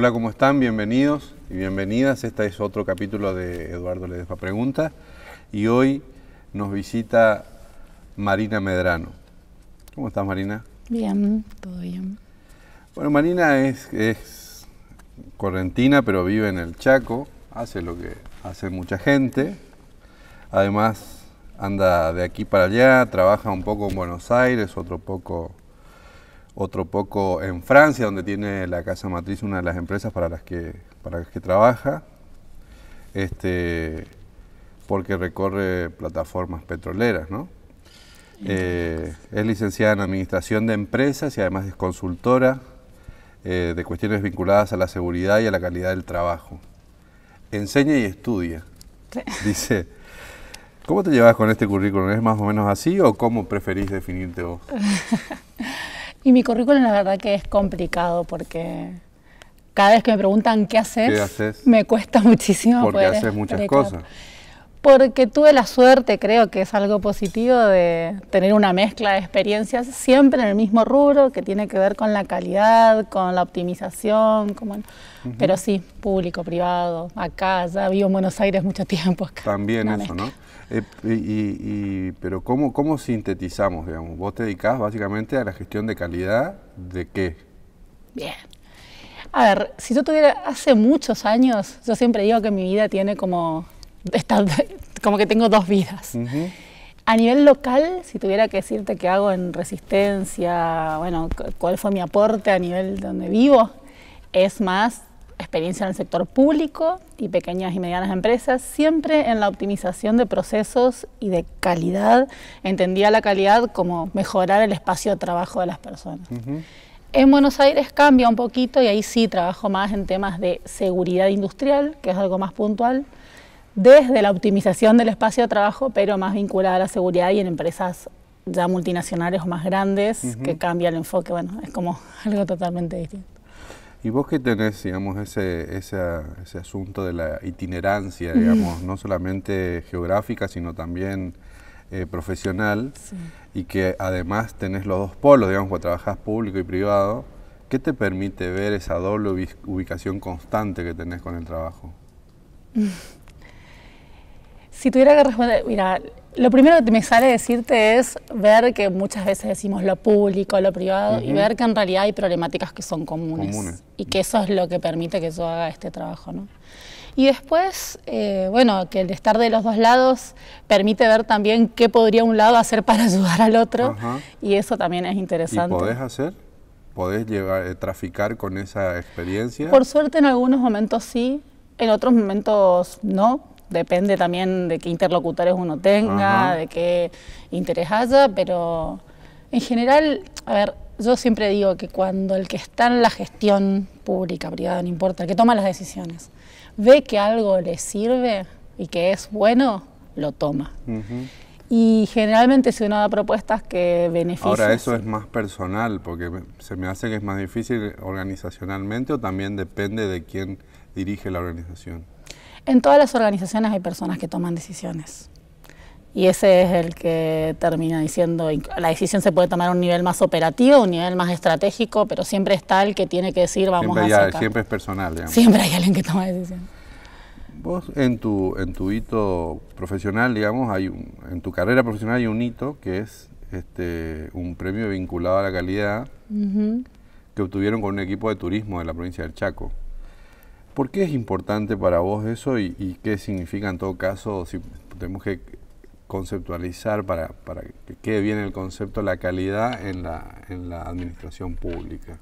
Hola, ¿cómo están? Bienvenidos y bienvenidas. Este es otro capítulo de Eduardo le Ledesma Pregunta y hoy nos visita Marina Medrano. ¿Cómo estás, Marina? Bien, todo bien. Bueno, Marina es, es correntina, pero vive en el Chaco, hace lo que hace mucha gente. Además, anda de aquí para allá, trabaja un poco en Buenos Aires, otro poco otro poco en Francia, donde tiene la casa matriz una de las empresas para las que, para que trabaja, este, porque recorre plataformas petroleras, ¿no? Eh, es licenciada en Administración de Empresas y además es consultora eh, de cuestiones vinculadas a la seguridad y a la calidad del trabajo. Enseña y estudia. Dice, ¿cómo te llevas con este currículum? ¿Es más o menos así o cómo preferís definirte vos? Y mi currículum la verdad que es complicado porque cada vez que me preguntan qué haces, me cuesta muchísimo. Porque haces muchas cosas. Porque tuve la suerte, creo que es algo positivo, de tener una mezcla de experiencias siempre en el mismo rubro que tiene que ver con la calidad, con la optimización, como, pero sí, público, privado, acá, ya vivo en Buenos Aires mucho tiempo. También eso, ¿no? Eh, pero ¿cómo, ¿cómo sintetizamos, digamos? Vos te dedicás básicamente a la gestión de calidad de qué? Bien. A ver, si yo tuviera hace muchos años, yo siempre digo que mi vida tiene como, como que tengo dos vidas. A nivel local, si tuviera que decirte qué hago en resistencia, bueno, cuál fue mi aporte a nivel donde vivo, es más experiencia en el sector público y pequeñas y medianas empresas, siempre en la optimización de procesos y de calidad. Entendía la calidad como mejorar el espacio de trabajo de las personas. En Buenos Aires cambia un poquito y ahí sí trabajo más en temas de seguridad industrial, que es algo más puntual, desde la optimización del espacio de trabajo, pero más vinculada a la seguridad y en empresas ya multinacionales o más grandes, que cambia el enfoque. Bueno, es como algo totalmente distinto. Y vos que tenés, digamos, ese, asunto de la itinerancia, digamos, no solamente geográfica, sino también eh, profesional, y que además tenés los dos polos, digamos, cuando trabajás público y privado, ¿qué te permite ver esa doble ubicación constante que tenés con el trabajo? Si tuviera que responder, mira, lo primero que me sale decirte es ver que muchas veces decimos lo público, lo privado, y ver que en realidad hay problemáticas que son comunes, Y que eso es lo que permite que yo haga este trabajo, ¿no? Y después, eh, bueno, que el estar de los dos lados permite ver también qué podría un lado hacer para ayudar al otro, y eso también es interesante. ¿Y podés hacer? ¿Podés llevar, eh, traficar con esa experiencia? Por suerte en algunos momentos sí, en otros momentos no depende también de qué interlocutores uno tenga, de qué interés haya, pero en general, a ver, yo siempre digo que cuando el que está en la gestión pública, privada, no importa, el que toma las decisiones, ve que algo le sirve y que es bueno, lo toma. Y generalmente si uno da propuestas que benefician. Ahora, eso es más personal, porque se me hace que es más difícil organizacionalmente o también depende de quién dirige la organización. En todas las organizaciones hay personas que toman decisiones. Y ese es el que termina diciendo, la decisión se puede tomar a un nivel más operativo, un nivel más estratégico, pero siempre está el que tiene que decir vamos a hacer. Siempre es personal. Digamos. Siempre hay alguien que toma decisiones. Vos en tu, en tu hito profesional, digamos, hay en tu carrera profesional hay un hito que es este, un premio vinculado a la calidad que obtuvieron con un equipo de turismo de la provincia del Chaco. ¿Por qué es importante para vos eso y, qué significa en todo caso, si tenemos que conceptualizar para, para, que quede bien el concepto, la calidad en la, en la administración pública?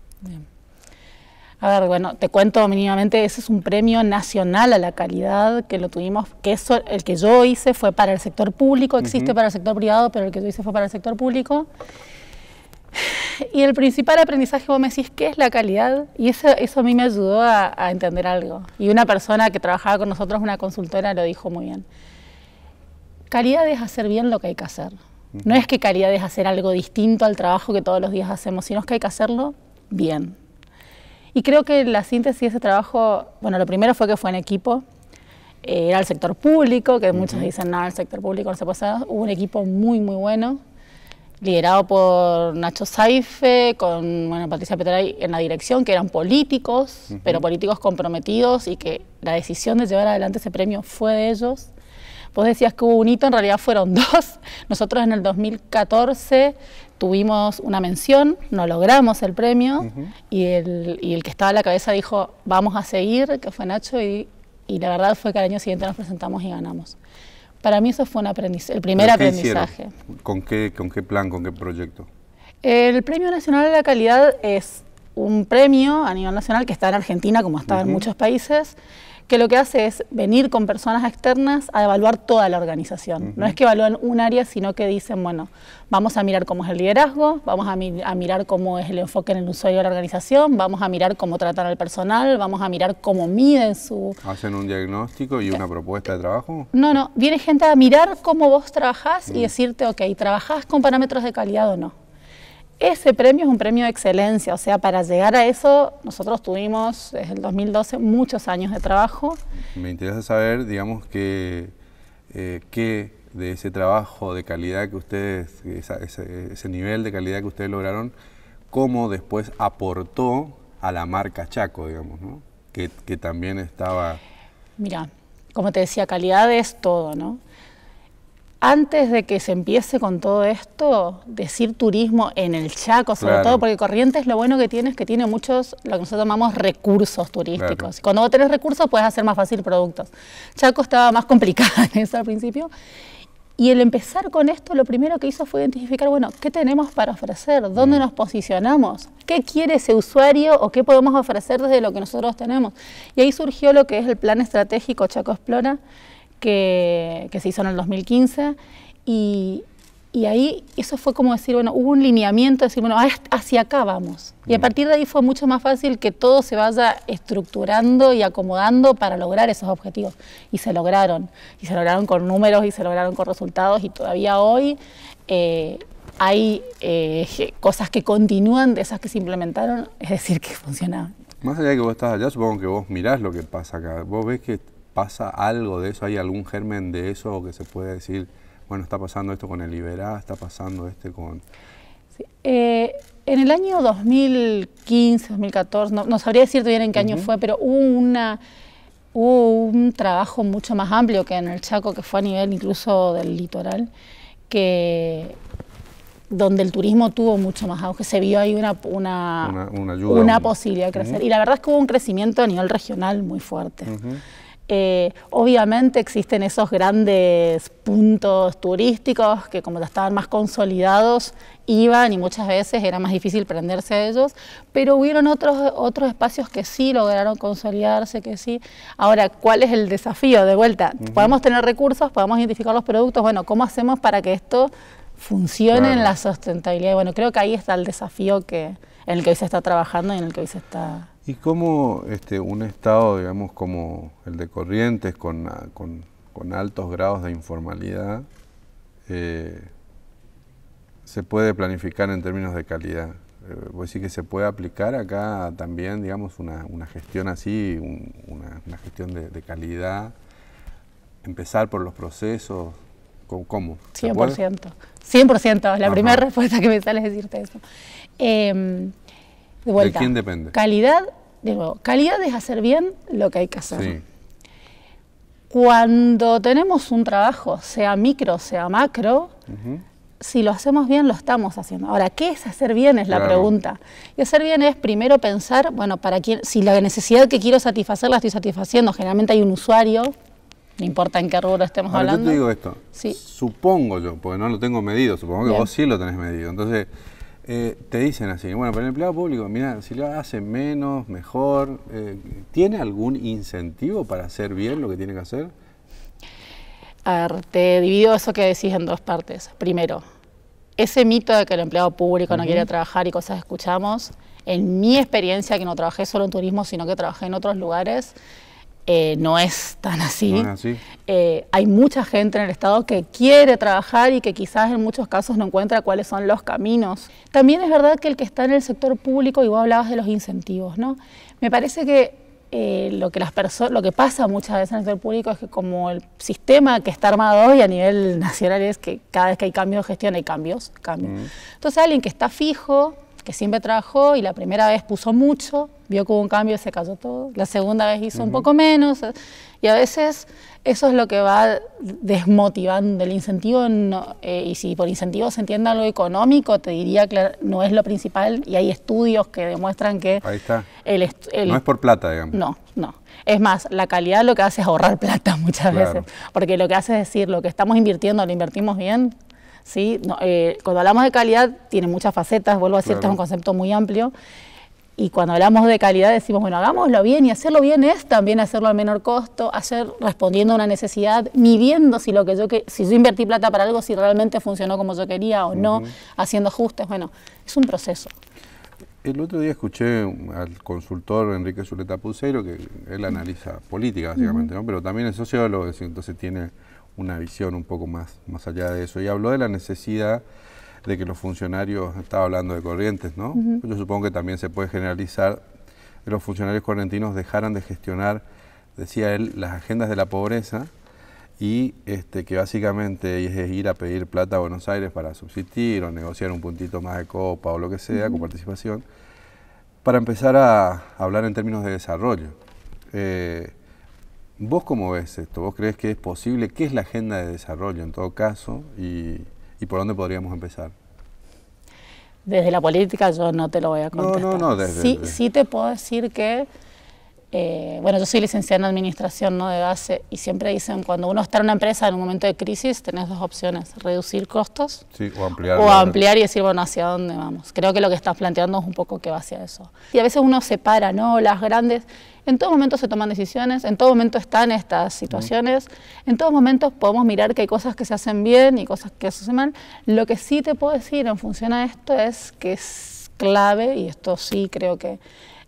A ver, bueno, te cuento mínimamente, ese es un premio nacional a la calidad que lo tuvimos, que eso, el que yo hice fue para el sector público, existe para el sector privado, pero el que yo hice fue para el sector público. Y el principal aprendizaje, vos me decís, ¿qué es la calidad? Y eso, eso a mí me ayudó a, entender algo. Y una persona que trabajaba con nosotros, una consultora, lo dijo muy bien. Calidad es hacer bien lo que hay que hacer. No es que calidad es hacer algo distinto al trabajo que todos los días hacemos, sino que hay que hacerlo bien. Y creo que la síntesis de ese trabajo, bueno, lo primero fue que fue en equipo, eh, era el sector público, que muchos dicen, no, el sector público no se puede hacer, hubo un equipo muy, muy bueno, liderado por Nacho Saife, con Patricia Petray en la dirección, que eran políticos, pero políticos comprometidos y que la decisión de llevar adelante ese premio fue de ellos. Vos decías que hubo un hito, en realidad fueron dos. Nosotros en el 2014 tuvimos una mención, no logramos el premio y, el, que estaba a la cabeza dijo, vamos a seguir, que fue Nacho, y, y la verdad fue que al año siguiente nos presentamos y ganamos. Para mí eso fue un el primer aprendizaje. ¿Con qué, ¿Con qué plan, con qué proyecto? El Premio Nacional de la Calidad es un premio a nivel nacional que está en Argentina como está en muchos países que lo que hace es venir con personas externas a evaluar toda la organización. No es que evalúen un área, sino que dicen, bueno, vamos a mirar cómo es el liderazgo, vamos a, mirar cómo es el enfoque en el usuario de la organización, vamos a mirar cómo tratan al personal, vamos a mirar cómo miden su... ¿Hacen un diagnóstico y una propuesta de trabajo? No, no, viene gente a mirar cómo vos trabajás y mm. decirte, ok, ¿trabajás con parámetros de calidad o no? Ese premio es un premio de excelencia, o sea, para llegar a eso nosotros tuvimos desde el 2012 muchos años de trabajo. Me interesa saber, digamos, que, eh, qué de ese trabajo de calidad que ustedes, ese, nivel de calidad que ustedes lograron, cómo después aportó a la marca Chaco, digamos, ¿no? que, que también estaba... Mira, como te decía, calidad es todo, ¿no? antes de que se empiece con todo esto, decir turismo en el Chaco, sobre todo, porque Corrientes lo bueno que tiene es que tiene muchos, lo que nosotros llamamos recursos turísticos. Cuando vos tenés recursos, puedes hacer más fácil productos. Chaco estaba más complicada en eso al principio. Y el empezar con esto, lo primero que hizo fue identificar, bueno, ¿qué tenemos para ofrecer? ¿Dónde mm. nos posicionamos? ¿Qué quiere ese usuario o qué podemos ofrecer desde lo que nosotros tenemos? Y ahí surgió lo que es el plan estratégico Chaco Explora, que, se hizo en el 2015 y, y, ahí eso fue como decir, bueno, hubo un lineamiento, decir, bueno, hacia acá vamos. Y a mm. partir de ahí fue mucho más fácil que todo se vaya estructurando y acomodando para lograr esos objetivos. Y se lograron, y se lograron con números, y se lograron con resultados, y todavía hoy... Eh, hay eh, cosas que continúan de esas que se implementaron, es decir, que funcionaban. Más allá de que vos estás allá, supongo que vos mirás lo que pasa acá. Vos ves que ¿Pasa algo de eso? ¿Hay algún germen de eso ¿O que se puede decir, bueno, está pasando esto con el Iberá, está pasando este con... Eh, en el año 2015, 2014, no, sabría decirte bien en qué año fue, pero hubo una un trabajo mucho más amplio que en el Chaco, que fue a nivel incluso del litoral, que donde el turismo tuvo mucho más auge, se vio ahí una, una, posibilidad de crecer. Y la verdad es que hubo un crecimiento a nivel regional muy fuerte. Eh, obviamente existen esos grandes puntos turísticos que como ya estaban más consolidados iban y muchas veces era más difícil prenderse a ellos, pero hubieron otros, otros espacios que sí lograron consolidarse, que sí. Ahora, ¿cuál es el desafío de vuelta? Podemos tener recursos, podemos identificar los productos, bueno, ¿cómo hacemos para que esto funcione en la sustentabilidad? bueno, creo que ahí está el desafío que, en el que hoy se está trabajando y en el que hoy se está... ¿Y cómo este, un estado, digamos, como el de Corrientes, con, altos grados de informalidad, eh, se puede planificar en términos de calidad? a eh, decir que se puede aplicar acá también, digamos, una, gestión así, una, gestión de, calidad? Empezar por los procesos, ¿cómo? 100%, 100%, la primera respuesta que me sale es decirte eso. Em, de quién depende? Calidad, de calidad es hacer bien lo que hay que hacer. Cuando tenemos un trabajo, sea micro, sea macro, si lo hacemos bien, lo estamos haciendo. Ahora, ¿qué es hacer bien? Es la pregunta. Y hacer bien es primero pensar, bueno, para quién, si la necesidad que quiero satisfacer la estoy satisfaciendo, generalmente hay un usuario, no importa en qué rubro estemos hablando. Yo te digo esto, sí. supongo yo, porque no lo tengo medido, supongo que vos sí lo tenés medido. Entonces, eh, te dicen así, bueno, pero el empleado público, mira, si lo hace menos, mejor, eh, ¿tiene algún incentivo para hacer bien lo que tiene que hacer? A ver, te divido eso que decís en dos partes. Primero, ese mito de que el empleado público no quiere trabajar y cosas escuchamos, en mi experiencia, que no trabajé solo en turismo, sino que trabajé en otros lugares, eh, no es tan así. Eh, hay mucha gente en el Estado que quiere trabajar y que quizás en muchos casos no encuentra cuáles son los caminos. También es verdad que el que está en el sector público, y vos hablabas de los incentivos, ¿no? Me parece que eh, lo, que las lo que pasa muchas veces en el sector público es que como el sistema que está armado hoy a nivel nacional es que cada vez que hay cambios de gestión hay cambios, cambios. Mm. Entonces alguien que está fijo, que siempre trabajó y la primera vez puso mucho, vio que hubo un cambio y se cayó todo, la segunda vez hizo un poco menos eh, y a veces eso es lo que va desmotivando el incentivo eh, y si por incentivo se entiende algo económico, te diría que no es lo principal y hay estudios que demuestran que... Ahí está. El no es por plata, digamos. No, no. Es más, la calidad lo que hace es ahorrar plata muchas veces, porque lo que hace es decir, lo que estamos invirtiendo lo invertimos bien, ¿sí? Eh, cuando hablamos de calidad tiene muchas facetas, vuelvo a decir, es un concepto muy amplio. Y cuando hablamos de calidad decimos, bueno, hagámoslo bien y hacerlo bien es también hacerlo al menor costo, hacer respondiendo a una necesidad, midiendo si lo que yo que si yo invertí plata para algo si realmente funcionó como yo quería o no, haciendo ajustes, bueno, es un proceso. El otro día escuché al consultor Enrique Zuleta Pucero que él analiza política básicamente, ¿no? Pero también es sociólogo, entonces tiene una visión un poco más, más allá de eso. Y habló de la necesidad de que los funcionarios, estaba hablando de corrientes, ¿no? Yo supongo que también se puede generalizar que los funcionarios correntinos dejaran de gestionar, decía él, las agendas de la pobreza y este, que básicamente es ir a pedir plata a Buenos Aires para subsistir o negociar un puntito más de copa o lo que sea, con participación, para empezar a hablar en términos de desarrollo. Eh, ¿Vos cómo ves esto? ¿Vos crees que es posible? ¿Qué es la agenda de desarrollo en todo caso? ¿Y, y por dónde podríamos empezar? Desde la política yo no te lo voy a contestar. No, no, no. Desde, sí, sí te puedo decir que eh, bueno, yo soy licenciada en administración ¿no? de base y siempre dicen, cuando uno está en una empresa en un momento de crisis, tenés dos opciones, reducir costos o, ampliar, ampliar y decir, bueno, hacia dónde vamos. Creo que lo que estás planteando es un poco que va hacia eso. Y a veces uno se para, ¿no? Las grandes, en todo momento se toman decisiones, en todo momento están estas situaciones, en todo momento podemos mirar que hay cosas que se hacen bien y cosas que se hacen mal. Lo que sí te puedo decir en función a esto es que es clave, y esto sí creo que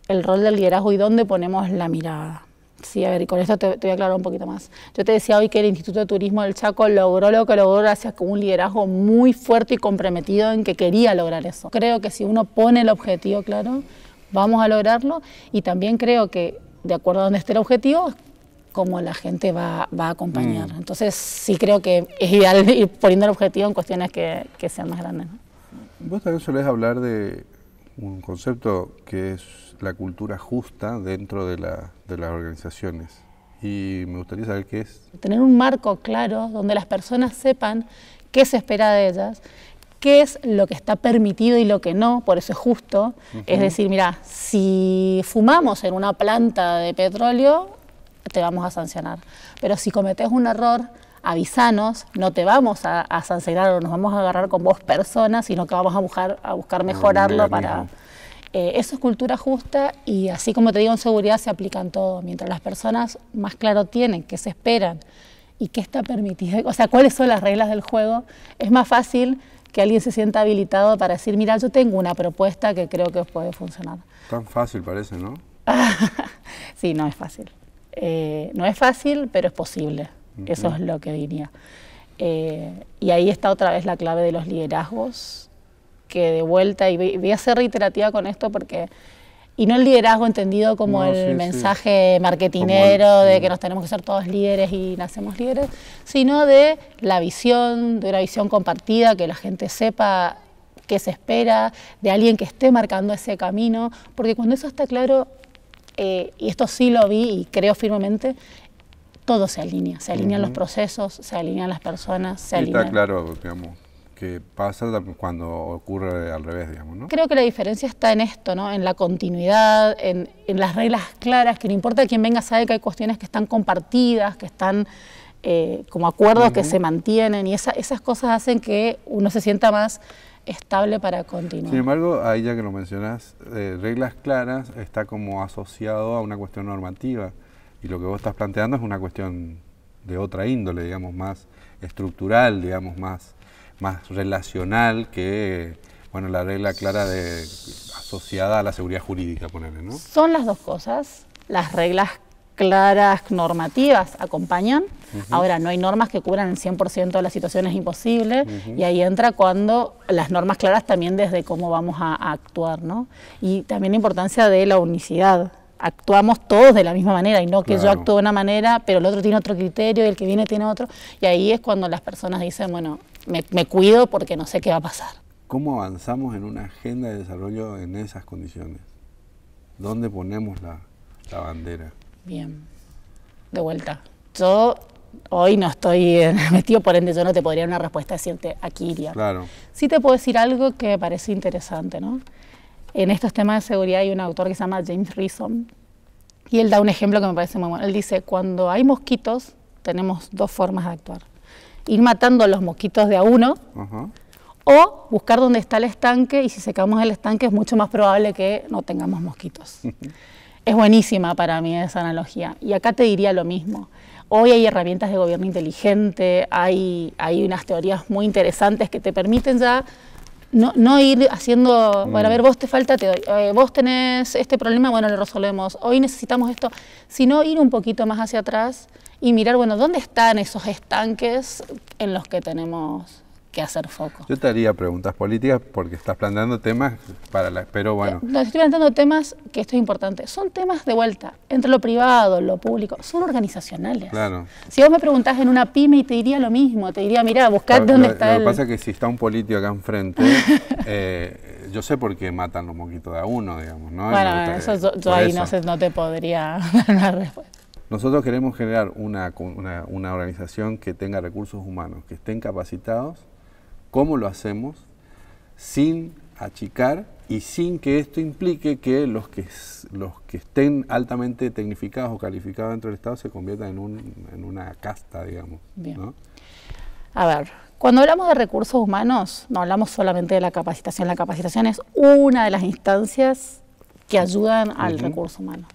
el rol del liderazgo y dónde ponemos la mirada. Sí, a ver, y con esto te, voy a aclarar un poquito más. Yo te decía hoy que el Instituto de Turismo del Chaco logró lo que logró gracias a un liderazgo muy fuerte y comprometido en que quería lograr eso. Creo que si uno pone el objetivo claro, vamos a lograrlo y también creo que de acuerdo a donde esté el objetivo, como la gente va, a acompañar. Mm. Entonces sí creo que es ideal ir poniendo el objetivo en cuestiones que, sean más grandes. Vos también solés hablar de un concepto que es la cultura justa dentro de, las organizaciones y me gustaría saber qué es. Tener un marco claro donde las personas sepan qué se espera de ellas, qué es lo que está permitido y lo que no, por eso es justo. Es decir, mira, si fumamos en una planta de petróleo, te vamos a sancionar. Pero si cometes un error, avisanos, no te vamos a, a sancionar o nos vamos a agarrar con vos personas, sino que vamos a buscar, a buscar mejorarlo para... Eh, eso es cultura justa y así como te digo, en seguridad se aplican todo. Mientras las personas más claro tienen qué se esperan y qué está permitido, o sea, cuáles son las reglas del juego, es más fácil que alguien se sienta habilitado para decir, mira, yo tengo una propuesta que creo que os puede funcionar. Tan fácil parece, ¿no? sí, no es fácil. Eh, no es fácil, pero es posible. Eso es lo que diría. Eh, y ahí está otra vez la clave de los liderazgos que de vuelta, y voy a ser reiterativa con esto porque y no el liderazgo entendido como el mensaje marketingero de que nos tenemos que ser todos líderes y nacemos líderes, sino de la visión, de una visión compartida, que la gente sepa qué se espera, de alguien que esté marcando ese camino, porque cuando eso está claro, eh, y esto sí lo vi y creo firmemente, todo se alinea, se alinean los procesos, se alinean las personas, se alinean... Está claro, que pasa cuando ocurre al revés, digamos, ¿no? Creo que la diferencia está en esto, ¿no? En la continuidad, en, en las reglas claras, que no importa quién venga, sabe que hay cuestiones que están compartidas, que están eh, como acuerdos que se mantienen y esas cosas hacen que uno se sienta más estable para continuar. Sin embargo, ahí ya que lo mencionas, eh, reglas claras está como asociado a una cuestión normativa y lo que vos estás planteando es una cuestión de otra índole, digamos, más estructural, digamos, más más relacional que bueno, la regla clara de, asociada a la seguridad jurídica, ponerle, ¿no? Son las dos cosas. Las reglas claras normativas acompañan. Ahora, no hay normas que cubran el 100% de las situaciones imposibles y ahí entra cuando las normas claras también desde cómo vamos a, a actuar, ¿no? Y también la importancia de la unicidad actuamos todos de la misma manera y no que yo actúe de una manera, pero el otro tiene otro criterio y el que viene tiene otro. Y ahí es cuando las personas dicen, bueno, me, cuido porque no sé qué va a pasar. ¿Cómo avanzamos en una agenda de desarrollo en esas condiciones? ¿Dónde ponemos la, la bandera? Bien, de vuelta. Yo hoy no estoy metido, por ende yo no te podría dar una respuesta decirte aquí iría. Claro. Sí te puedo decir algo que me parece interesante, ¿no? en estos temas de seguridad hay un autor que se llama James Reason y él da un ejemplo que me parece muy bueno. Él dice, cuando hay mosquitos tenemos dos formas de actuar. Ir matando a los mosquitos de a uno o buscar dónde está el estanque y si secamos el estanque es mucho más probable que no tengamos mosquitos. es buenísima para mí esa analogía y acá te diría lo mismo. Hoy hay herramientas de gobierno inteligente, hay, hay unas teorías muy interesantes que te permiten ya no, no ir haciendo, bueno, a ver, mm. vos te falta, te doy, eh, vos tenés este problema, bueno, lo resolvemos, hoy necesitamos esto, sino ir un poquito más hacia atrás y mirar, bueno, ¿dónde están esos estanques en los que tenemos hacer foco. Yo te haría preguntas políticas porque estás planteando temas para la... Pero bueno... Eh, no, estoy planteando temas que esto es importante. Son temas de vuelta, entre lo privado, lo público, son organizacionales. Claro. Si vos me preguntás en una pyme y te diría lo mismo, te diría, mira, buscad dónde está Lo que pasa es que si está un político acá enfrente, eh, yo sé por qué matan los moquitos de a uno, digamos, ¿no? Bueno, eso yo, ahí No, te podría dar una respuesta. Nosotros queremos generar una, una, organización que tenga recursos humanos, que estén capacitados cómo lo hacemos sin achicar y sin que esto implique que los que, los que estén altamente tecnificados o calificados dentro del Estado se conviertan en, un, en una casta, digamos. A ver, cuando hablamos de recursos humanos, no hablamos solamente de la capacitación. La capacitación es una de las instancias que ayudan al recurso humano.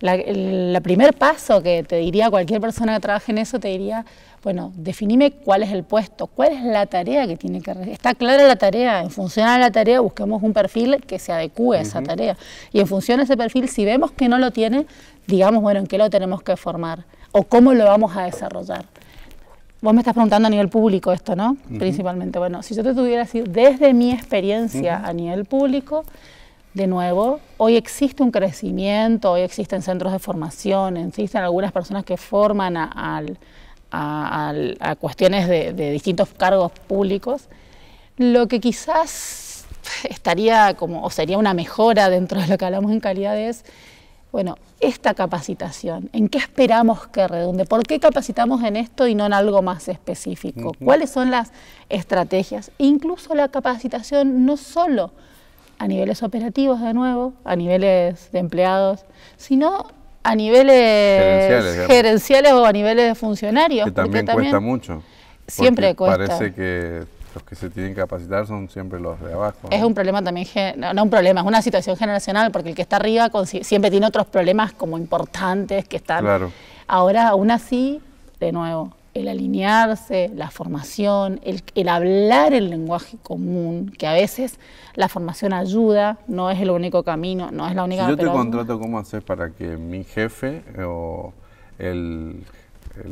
el primer paso que te diría cualquier persona que trabaje en eso, te diría, bueno, definime cuál es el puesto, cuál es la tarea que tiene que Está clara la tarea, en función a la tarea busquemos un perfil que se adecue a esa tarea. Y en función a ese perfil, si vemos que no lo tiene, digamos, bueno, ¿en qué lo tenemos que formar? ¿O cómo lo vamos a desarrollar? Vos me estás preguntando a nivel público esto, ¿no? Principalmente. Bueno, si yo te tuviera así, decir desde mi experiencia a nivel público, de nuevo, hoy existe un crecimiento, hoy existen centros de formación, existen algunas personas que forman al a, cuestiones de, distintos cargos públicos, lo que quizás estaría como, o sería una mejora dentro de lo que hablamos en calidad es, bueno, esta capacitación, ¿en qué esperamos que redunde? ¿Por qué capacitamos en esto y no en algo más específico? Mm, mm. ¿Cuáles son las estrategias? Incluso la capacitación no solo a niveles operativos de nuevo, a niveles de empleados, sino a niveles gerenciales, o a niveles de funcionarios. Que también, cuesta mucho. Siempre cuesta. Parece que los que se tienen que capacitar son siempre los de abajo. Es un problema también, no, no, un problema, es una situación generacional, porque el que está arriba siempre tiene otros problemas como importantes que están. Claro. Ahora, aún así, de nuevo, el alinearse, la formación, el, hablar el lenguaje común, que a veces la formación ayuda, no es el único camino, no es la única... Si yo te contrato, ¿cómo haces para que mi jefe o el,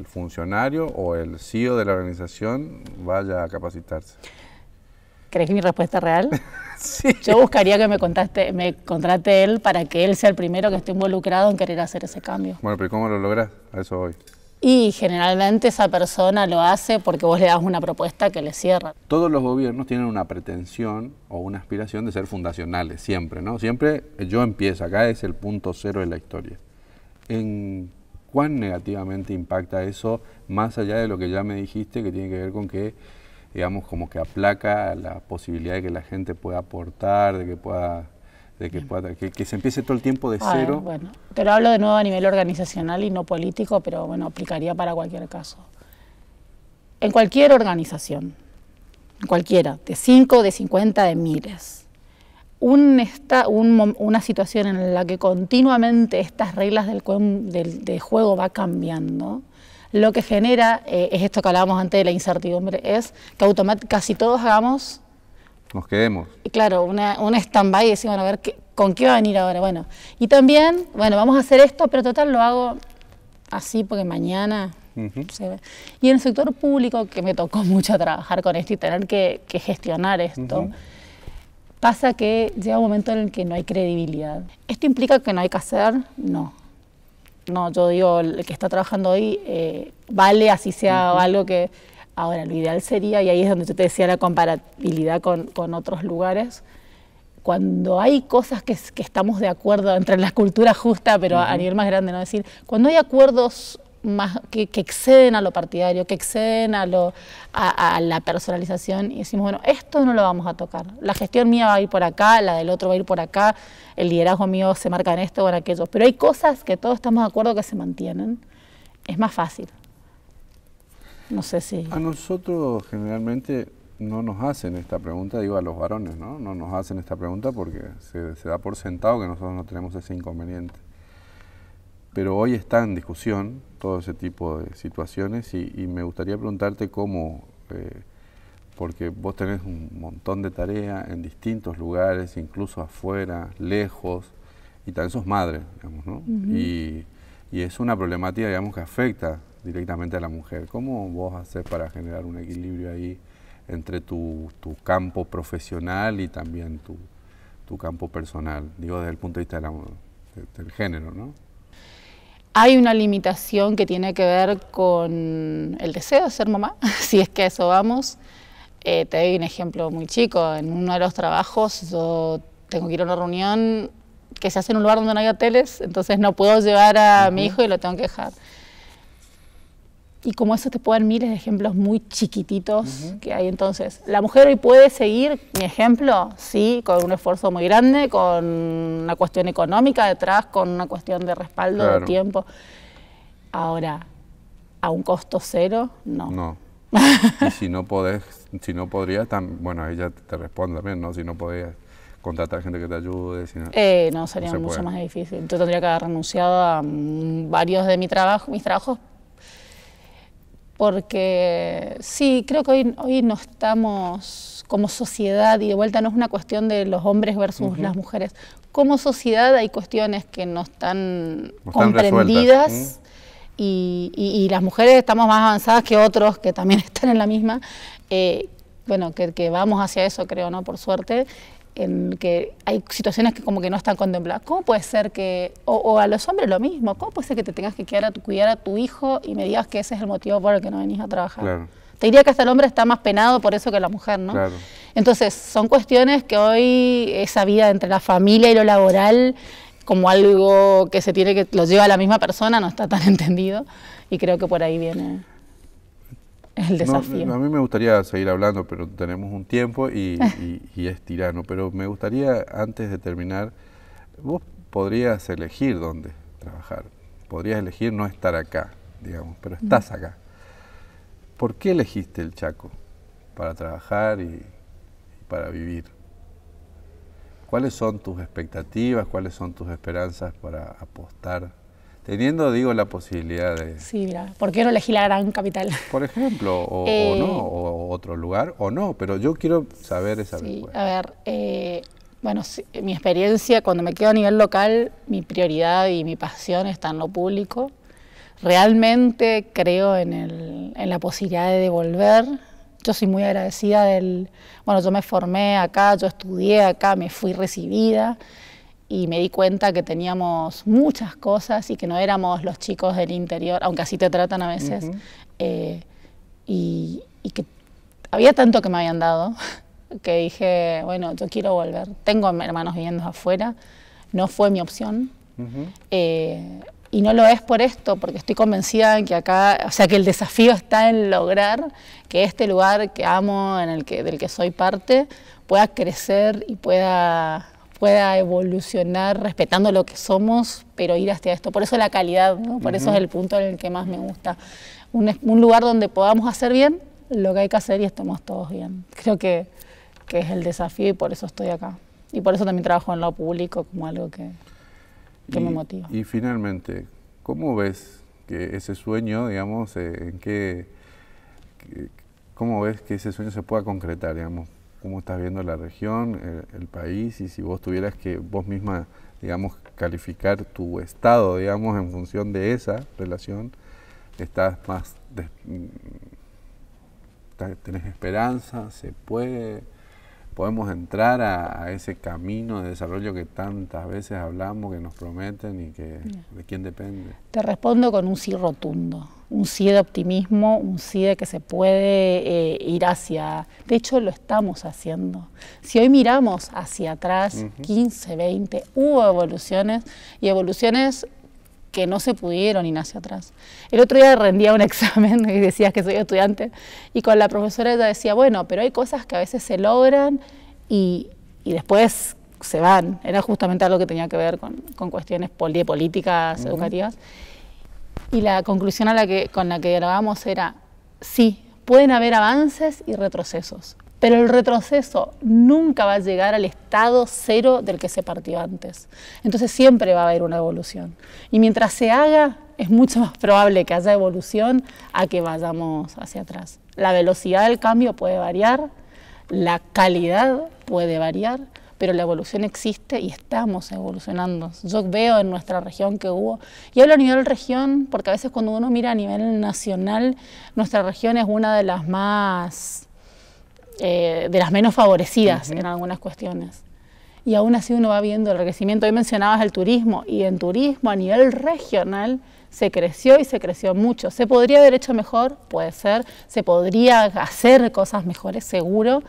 funcionario o el CEO de la organización vaya a capacitarse? ¿Crees que mi respuesta es real? Yo buscaría que me, contaste, me contrate él para que él sea el primero que esté involucrado en querer hacer ese cambio. Bueno, pero ¿cómo lo logras? A eso voy. Y generalmente esa persona lo hace porque vos le das una propuesta que le cierra. Todos los gobiernos tienen una pretensión o una aspiración de ser fundacionales, siempre, ¿no? Siempre yo empiezo, acá es el punto cero de la historia. ¿En cuán negativamente impacta eso, más allá de lo que ya me dijiste, que tiene que ver con que, digamos, como que aplaca la posibilidad de que la gente pueda aportar, de que pueda que, se empiece todo el tiempo de cero. Bueno, te lo hablo de nuevo a nivel organizacional y no político, pero bueno, aplicaría para cualquier caso. En cualquier organización, cualquiera, de 5, de 50, de miles, una situación en la que continuamente estas reglas del, juego va cambiando, lo que genera, eh, es esto que hablábamos antes de la incertidumbre, es que casi todos hagamos nos quedemos. claro, una, un stand-by y a ver, ¿con qué va a venir ahora? Bueno, y también, bueno, vamos a hacer esto, pero total lo hago así porque mañana Y en el sector público, que me tocó mucho trabajar con esto y tener que, gestionar esto, pasa que llega un momento en el que no hay credibilidad. ¿Esto implica que no hay que hacer? No. No, yo digo, el que está trabajando hoy eh, vale, así sea algo que... Ahora, lo ideal sería, y ahí es donde yo te decía la comparabilidad con, otros lugares, cuando hay cosas que, estamos de acuerdo entre las culturas justa, pero a nivel más grande, no decir, cuando hay acuerdos más que, exceden a lo partidario, que exceden a, a, la personalización y decimos, bueno, esto no lo vamos a tocar. La gestión mía va a ir por acá, la del otro va a ir por acá, el liderazgo mío se marca en esto o en aquello, pero hay cosas que todos estamos de acuerdo que se mantienen. Es más fácil. No sé si... A nosotros generalmente no nos hacen esta pregunta, digo a los varones, ¿no? No nos hacen esta pregunta porque se, da por sentado que nosotros no tenemos ese inconveniente. Pero hoy está en discusión todo ese tipo de situaciones y, me gustaría preguntarte cómo... Eh, porque vos tenés un montón de tareas en distintos lugares, incluso afuera, lejos, y también sos madre, digamos, ¿no? y, y, es una problemática, digamos, que afecta directamente a la mujer. ¿Cómo vos haces para generar un equilibrio ahí entre tu, campo profesional y también tu, campo personal? Digo, desde el punto de vista del género, ¿no? Hay una limitación que tiene que ver con el deseo de ser mamá, si es que a eso vamos. Eh, te doy un ejemplo muy chico. En uno de los trabajos yo tengo que ir a una reunión que se hace en un lugar donde no hay hoteles, entonces no puedo llevar a mi hijo y lo tengo que dejar. Y como eso te pueden dar miles de ejemplos muy chiquititos que hay entonces. La mujer hoy puede seguir mi ejemplo, sí, con un esfuerzo muy grande, con una cuestión económica detrás, con una cuestión de respaldo, de tiempo. Ahora, a un costo cero, no. No. y si no podés, si no podría bueno, ella te responde también, ¿no? Si no podías contratar gente que te ayude. Si no, eh, no, sería mucho más difícil. Yo tendría que haber renunciado a mm, varios de mi trabajo, mis trabajos porque sí, creo que hoy, hoy no estamos como sociedad, y de vuelta no es una cuestión de los hombres versus las mujeres, como sociedad hay cuestiones que no están, comprendidas. Y, y, las mujeres estamos más avanzadas que otros que también están en la misma, eh, bueno, que, que, vamos hacia eso, creo, ¿no? Por suerte en que hay situaciones que como que no están contempladas. ¿Cómo puede ser que, o, a los hombres lo mismo, cómo puede ser que te tengas que quedar a cuidar a tu hijo y me digas que ese es el motivo por el que no venís a trabajar? Te diría que hasta el hombre está más penado por eso que la mujer, ¿no? Claro. Entonces, son cuestiones que hoy esa vida entre la familia y lo laboral como algo que se tiene que lo lleva a la misma persona no está tan entendido y creo que por ahí viene a mí me gustaría seguir hablando, pero tenemos un tiempo y, es tirano. Pero me gustaría, antes de terminar, vos podrías elegir dónde trabajar. Podrías elegir no estar acá, digamos, pero estás acá. ¿Por qué elegiste el Chaco para trabajar y para vivir? ¿Cuáles son tus expectativas? ¿Cuáles son tus esperanzas para apostar teniendo, digo, la posibilidad de... Sí, mira, ¿por qué no elegí la gran capital? Por ejemplo, o, eh, no, o otro lugar, o no, pero yo quiero saber esa sí, A ver, eh, bueno, mi experiencia, cuando me quedo a nivel local, mi prioridad y mi pasión está en lo público. Realmente creo en, el, en la posibilidad de devolver. Yo soy muy agradecida del... Bueno, yo me formé acá, yo estudié acá, me fui recibida y me di cuenta que teníamos muchas cosas y que no éramos los chicos del interior, aunque así te tratan a veces, eh, y, que había tanto que me habían dado que dije, bueno, yo quiero volver. Tengo hermanos viviendo afuera, no fue mi opción. Eh, y no lo es por esto, porque estoy convencida en que acá, o sea, que el desafío está en lograr que este lugar que amo, en el que, del que soy parte, pueda crecer y pueda pueda evolucionar respetando lo que somos, pero ir hacia esto. Por eso la calidad, ¿no? por eso es el punto en el que más me gusta. Un, un, lugar donde podamos hacer bien lo que hay que hacer y estemos todos bien. Creo que, que es el desafío y por eso estoy acá. Y por eso también trabajo en lo público como algo que, que me motiva. Y finalmente, ¿cómo ves que ese sueño, digamos, eh, en qué, cómo ves que ese sueño se pueda concretar, digamos? cómo estás viendo la región, eh, el, país, y si vos tuvieras que vos misma, digamos, calificar tu estado, digamos, en función de esa relación, estás más... Mm, ¿Tenés esperanza? ¿Se puede? podemos entrar a, ese camino de desarrollo que tantas veces hablamos, que nos prometen y que de quién depende? Te respondo con un sí rotundo, un sí de optimismo, un sí de que se puede eh, ir hacia, de hecho lo estamos haciendo. Si hoy miramos hacia atrás, 15, 20, hubo evoluciones y evoluciones que no se pudieron ir hacia atrás. El otro día rendía un examen y decía que soy estudiante y con la profesora ella decía, bueno, pero hay cosas que a veces se logran y, después se van. Era justamente algo que tenía que ver con, cuestiones poli políticas, educativas. Y la conclusión a la que, con la que grabamos era, sí, pueden haber avances y retrocesos, pero el retroceso nunca va a llegar al estado cero del que se partió antes. Entonces siempre va a haber una evolución. Y mientras se haga, es mucho más probable que haya evolución a que vayamos hacia atrás. La velocidad del cambio puede variar, la calidad puede variar, pero la evolución existe y estamos evolucionando. Yo veo en nuestra región que hubo, y hablo a nivel región porque a veces cuando uno mira a nivel nacional, nuestra región es una de las más eh, de las menos favorecidas en algunas cuestiones. Y aún así uno va viendo el crecimiento. Hoy mencionabas el turismo y en turismo a nivel regional se creció y se creció mucho. ¿Se podría haber hecho mejor? Puede ser. ¿Se podría hacer cosas mejores? Seguro.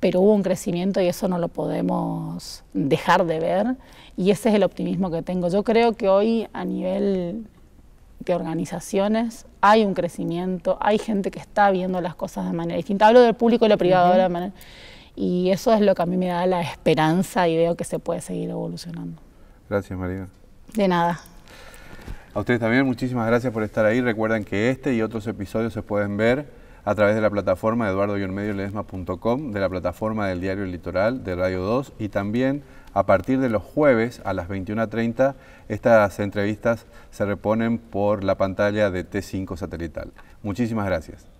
Pero hubo un crecimiento y eso no lo podemos dejar de ver. Y ese es el optimismo que tengo. Yo creo que hoy a nivel de organizaciones hay un crecimiento, hay gente que está viendo las cosas de manera distinta. Hablo del público y lo privado de de manera. Y eso es lo que a mí me da la esperanza y veo que se puede seguir evolucionando. Gracias, María. De nada. A ustedes también muchísimas gracias por estar ahí. Recuerden que este y otros episodios se pueden ver a través de la plataforma eduardo de la plataforma del Diario El Litoral, de Radio 2 y también a partir de los jueves a las 21.30, estas entrevistas se reponen por la pantalla de T5 satelital. Muchísimas gracias.